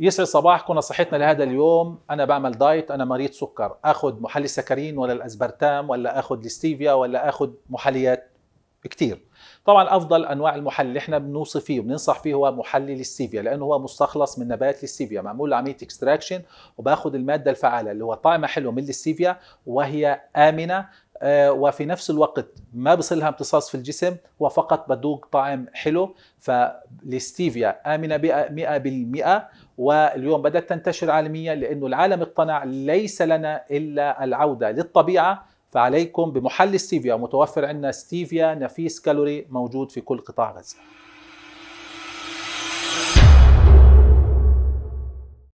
يسعد صباحكم صحتنا لهذا اليوم انا بعمل دايت انا مريض سكر اخذ محلي سكرين ولا الاسبرتام ولا اخذ الستيفيا ولا اخذ محليات كتير طبعا افضل انواع المحلي اللي احنا بنوصي فيه وبننصح فيه هو محلي الاستيفيا لانه هو مستخلص من نبات الاستيفيا معمول عمليه اكستراكشن وباخذ الماده الفعاله اللي هو طعمها حلو من الستيفيا وهي امنه آه، وفي نفس الوقت ما بصلها امتصاص في الجسم وفقط بدوق طعم حلو فالستيفيا آمنة 100% واليوم بدأت تنتشر عالميا لأنه العالم اقتنع ليس لنا إلا العودة للطبيعة فعليكم بمحل ستيفيا متوفر عندنا ستيفيا نفيس كالوري موجود في كل قطاع غزة